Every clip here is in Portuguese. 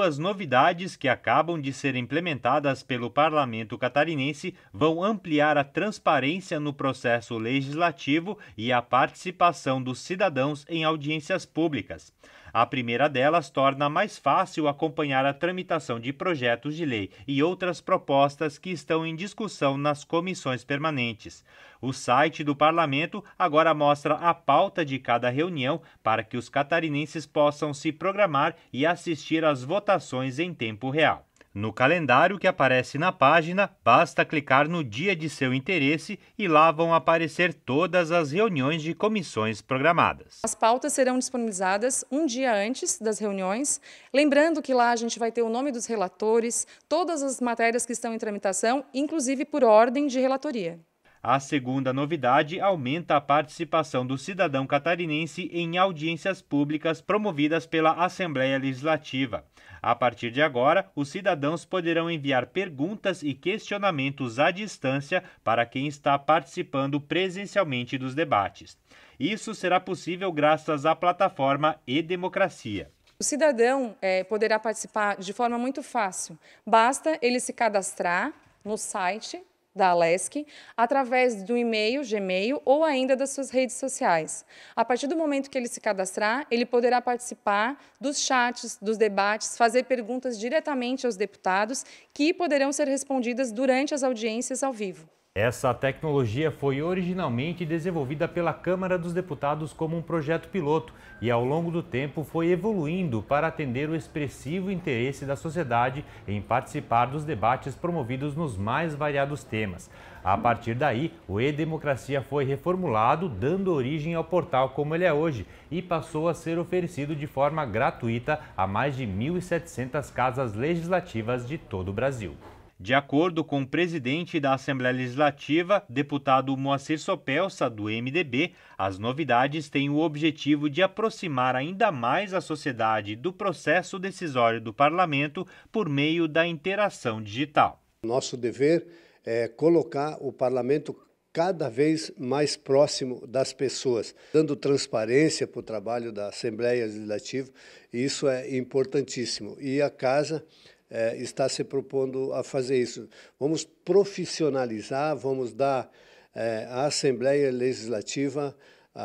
duas novidades que acabam de ser implementadas pelo parlamento catarinense vão ampliar a transparência no processo legislativo e a participação dos cidadãos em audiências públicas. A primeira delas torna mais fácil acompanhar a tramitação de projetos de lei e outras propostas que estão em discussão nas comissões permanentes. O site do parlamento agora mostra a pauta de cada reunião para que os catarinenses possam se programar e assistir às votações em tempo real. No calendário que aparece na página, basta clicar no dia de seu interesse e lá vão aparecer todas as reuniões de comissões programadas. As pautas serão disponibilizadas um dia antes das reuniões. Lembrando que lá a gente vai ter o nome dos relatores, todas as matérias que estão em tramitação, inclusive por ordem de relatoria. A segunda novidade aumenta a participação do cidadão catarinense em audiências públicas promovidas pela Assembleia Legislativa. A partir de agora, os cidadãos poderão enviar perguntas e questionamentos à distância para quem está participando presencialmente dos debates. Isso será possível graças à plataforma e-democracia. O cidadão é, poderá participar de forma muito fácil. Basta ele se cadastrar no site da Alesc através do e-mail, Gmail ou ainda das suas redes sociais. A partir do momento que ele se cadastrar, ele poderá participar dos chats, dos debates, fazer perguntas diretamente aos deputados que poderão ser respondidas durante as audiências ao vivo. Essa tecnologia foi originalmente desenvolvida pela Câmara dos Deputados como um projeto piloto e, ao longo do tempo, foi evoluindo para atender o expressivo interesse da sociedade em participar dos debates promovidos nos mais variados temas. A partir daí, o E-Democracia foi reformulado, dando origem ao portal como ele é hoje e passou a ser oferecido de forma gratuita a mais de 1.700 casas legislativas de todo o Brasil. De acordo com o presidente da Assembleia Legislativa, deputado Moacir Sopelsa, do MDB, as novidades têm o objetivo de aproximar ainda mais a sociedade do processo decisório do parlamento por meio da interação digital. Nosso dever é colocar o parlamento cada vez mais próximo das pessoas, dando transparência para o trabalho da Assembleia Legislativa, e isso é importantíssimo. E a casa é, está se propondo a fazer isso. Vamos profissionalizar, vamos dar é, à Assembleia Legislativa a,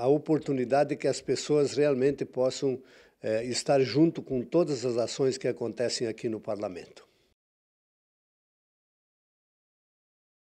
a, a, oportunidade que as pessoas realmente possam é, estar junto com todas as ações que acontecem aqui no Parlamento.